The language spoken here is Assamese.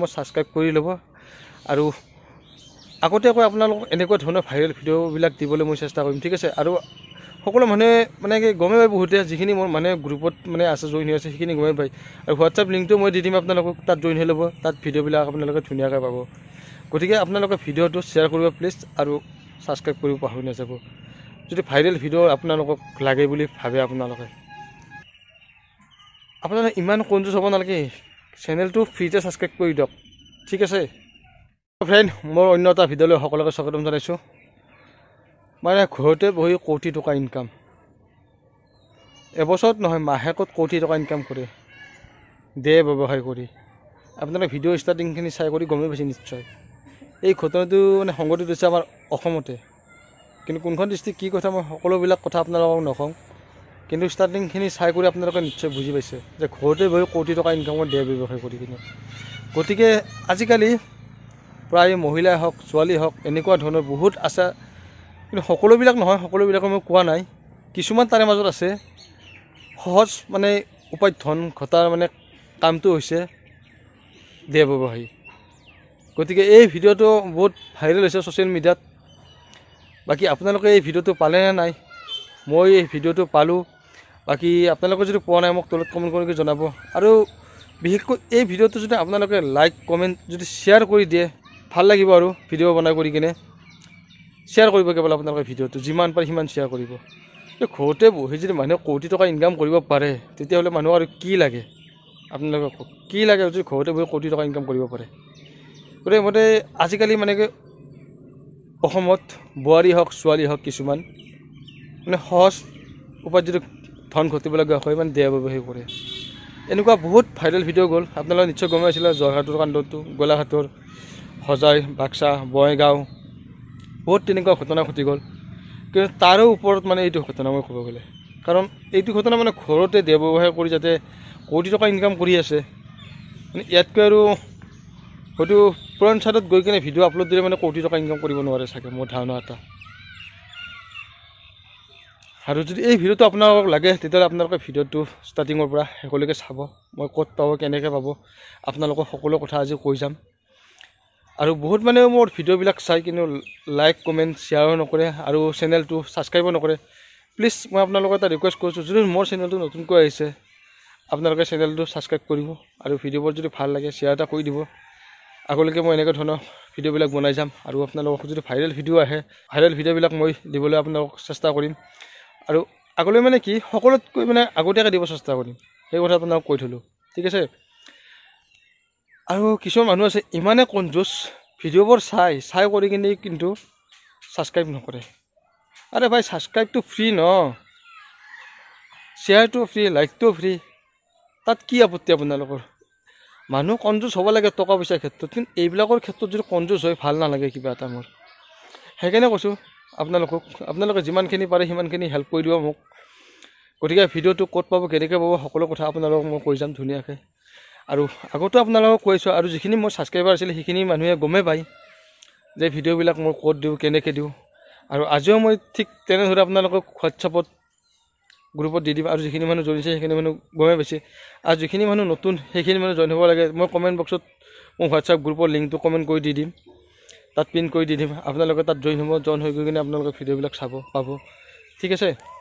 মই ছাবস্ক্ৰাইব কৰি ল'ব আৰু আগতে আকৌ আপোনালোকক এনেকুৱা ধৰণৰ ভাইৰেল ভিডিঅ'বিলাক দিবলৈ মই চেষ্টা কৰিম ঠিক আছে আৰু সকলো মানুহে মানে কি গমেই পায় বহুতে যিখিনি মোৰ মানে গ্ৰুপত মানে আছে জইন হৈ আছে সেইখিনি গমেই পায় আৰু হোৱাটছআপ লিংকটো মই দি দিম আপোনালোকক তাত জইন হৈ ল'ব তাত ভিডিঅ'বিলাক আপোনালোকে ধুনীয়াকৈ পাব গতিকে আপোনালোকে ভিডিঅ'টো শ্বেয়াৰ কৰিব প্লিজ আৰু ছাবস্ক্ৰাইব কৰিব পাহৰি নাযাব যদি ভাইৰেল ভিডিঅ' আপোনালোকক লাগে বুলি ভাবে আপোনালোকে আপোনালোকে ইমান কঞ্জুচ হ'ব নালাগে চেনেলটো ফ্ৰীতে ছাবস্ক্ৰাইব কৰি দিয়ক ঠিক আছে ফ্ৰেণ্ড মোৰ অন্য এটা ভিডিঅ'লৈ সকলোকে স্বাগতম জনাইছোঁ মানে ঘৰতে বহি কোটি টকা ইনকাম এবছৰত নহয় মাহেকত কোটি টকা ইনকাম কৰে দে ব্যৱসায় কৰি আপোনালোকে ভিডিঅ' ষ্টাৰ্টিংখিনি চাই কৰি গমেই পাইছে নিশ্চয় এই ঘটনাটো মানে সংগতি হৈছে আমাৰ অসমতে কিন্তু কোনখন ডিষ্ট্ৰিক্ট কি কথা মই সকলোবিলাক কথা আপোনালোকক নকওঁ কিন্তু ষ্টাৰ্টিংখিনি চাই কৰি আপোনালোকে নিশ্চয় বুজি পাইছে যে ঘৰতে বহি কোটি টকা ইনকামৰ দেহ ব্যৱসায় কৰি কিনে গতিকে আজিকালি প্ৰায় মহিলাই হওক ছোৱালী হওক এনেকুৱা ধৰণৰ বহুত আছে কিন্তু সকলোবিলাক নহয় সকলোবিলাকে মই কোৱা নাই কিছুমান তাৰে মাজত আছে সহজ মানে উপায় ধন ঘটাৰ মানে কামটো হৈছে দেহ ব্যৱসায়ী গতিকে এই ভিডিঅ'টো বহুত ভাইৰেল হৈছে ছ'চিয়েল মিডিয়াত বাকী আপোনালোকে এই ভিডিঅ'টো পালে নে নাই মই এই ভিডিঅ'টো পালোঁ বাকী আপোনালোকে যদি পোৱা নাই মোক তলত কমেণ্ট কৰি জনাব আৰু বিশেষকৈ এই ভিডিঅ'টো যদি আপোনালোকে লাইক কমেণ্ট যদি শ্বেয়াৰ কৰি দিয়ে ভাল লাগিব আৰু ভিডিঅ' বনাই কৰি কিনে শ্বেয়াৰ কৰিব কেৱল আপোনালোকে ভিডিঅ'টো যিমান পাৰে সিমান শ্বেয়াৰ কৰিব এই ঘৰতে বহি যদি মানুহে কোটি টকা ইনকাম কৰিব পাৰে তেতিয়াহ'লে মানুহক আৰু কি লাগে আপোনালোকে কি লাগে যদি ঘৰতে বহি কোটি টকা ইনকাম কৰিব পাৰে গতিকে মতে আজিকালি মানে কি অসমত বোৱাৰী হওক ছোৱালী হওক কিছুমান মানে সহজ যদি ধন ঘটিব ঘটিবলগীয়া হয় মানে দেয়া ব্যৱসায় কৰে এনেকুৱা বহুত ভাইৰেল ভিডিঅ' গ'ল আপোনালোকে নিশ্চয় গমে আছিলে জয়হাটৰ কাণ্ডটো গোলাঘাটৰ হজাই বাক্সা বঙাইগাঁও বহুত তেনেকুৱা ঘটনা ঘটি গ'ল কিন্তু তাৰো ওপৰত মানে এইটো ঘটনা মই ক'ব গ'লে কাৰণ এইটো ঘটনা মানে ঘৰতে দেহ ব্যৱসায় কৰি যাতে কোটি টকা ইনকাম কৰি আছে মানে ইয়াতকৈ আৰু হয়তো পুৰণ চাইডত গৈ কিনে ভিডিঅ' আপলোড দিলে মানে কোটি টকা ইনকাম কৰিব নোৱাৰে চাগে মোৰ ধাৰণা এটা আৰু যদি এই ভিডিঅ'টো আপোনালোকক লাগে তেতিয়াহ'লে আপোনালোকে ভিডিঅ'টো ষ্টাৰ্টিঙৰ পৰা শেষলৈকে চাব মই ক'ত পাব কেনেকৈ পাব আপোনালোকৰ সকলো কথা আজি কৈ যাম আৰু বহুত মানে মোৰ ভিডিঅ'বিলাক চাই কিন্তু লাইক কমেণ্ট শ্বেয়াৰো নকৰে আৰু চেনেলটো ছাবস্ক্ৰাইবো নকৰে প্লিজ মই আপোনালোকক এটা ৰিকুৱেষ্ট কৰিছোঁ যদি মোৰ চেনেলটো নতুনকৈ আহিছে আপোনালোকে চেনেলটো ছাবস্ক্ৰাইব কৰিব আৰু ভিডিঅ'বোৰ যদি ভাল লাগে শ্বেয়াৰ এটা কৰি দিব আগলৈকে মই এনেকুৱা ধৰণৰ ভিডিঅ'বিলাক বনাই যাম আৰু আপোনালোকক যদি ভাইৰেল ভিডিঅ' আহে ভাইৰেল ভিডিঅ'বিলাক মই দিবলৈ আপোনালোকক চেষ্টা কৰিম আৰু আগলৈ মানে কি সকলোতকৈ মানে আগতীয়াকৈ দিব চেষ্টা কৰিম সেই কথা আপোনাক কৈ থ'লোঁ ঠিক আছে আৰু কিছুমান মানুহ আছে ইমানে কঞ্জুচ ভিডিঅ'বোৰ চাই চাই কৰি কিনে কিন্তু ছাবস্ক্ৰাইব নকৰে আৰে ভাই ছাবস্ক্ৰাইবটো ফ্ৰী ন শ্বেয়াৰটো ফ্ৰী লাইকটো ফ্ৰী তাত কি আপত্তি আপোনালোকৰ মানুহ কঞ্জুচ হ'ব লাগে টকা পইচাৰ ক্ষেত্ৰত কিন্তু এইবিলাকৰ ক্ষেত্ৰত যদি কঞ্জুচ হয় ভাল নালাগে কিবা এটা মোৰ সেইকাৰণে কৈছোঁ আপোনালোকক আপোনালোকে যিমানখিনি পাৰে সিমানখিনি হেল্প কৰি দিব মোক গতিকে ভিডিঅ'টো ক'ত পাব কেনেকৈ পাব সকলো কথা আপোনালোকক মই কৈ যাম ধুনীয়াকৈ আৰু আগতেও আপোনালোকক কৈছোঁ আৰু যিখিনি মোৰ ছাবস্ক্ৰাইবাৰ আছিলে সেইখিনি মানুহে গমেই পায় যে ভিডিঅ'বিলাক মই ক'ত দিওঁ কেনেকৈ দিওঁ আৰু আজিও মই ঠিক তেনেদৰে আপোনালোকক হোৱাটছআপত গ্ৰুপত দি দিম আৰু যিখিনি মানুহ জইন হৈছে সেইখিনি মানুহ গমেই পাইছে আৰু যিখিনি মানুহ নতুন সেইখিনি মানুহ জইন হ'ব লাগে মই কমেণ্ট বক্সত মোৰ হোৱাটছআপ গ্ৰুপৰ লিংকটো কমেণ্ট কৰি দি দিম তাত পিন কৰি দি দিম আপোনালোকে তাত জইন হ'ব জইন হৈ গৈ কিনে আপোনালোকে ভিডিঅ'বিলাক চাব পাব ঠিক আছে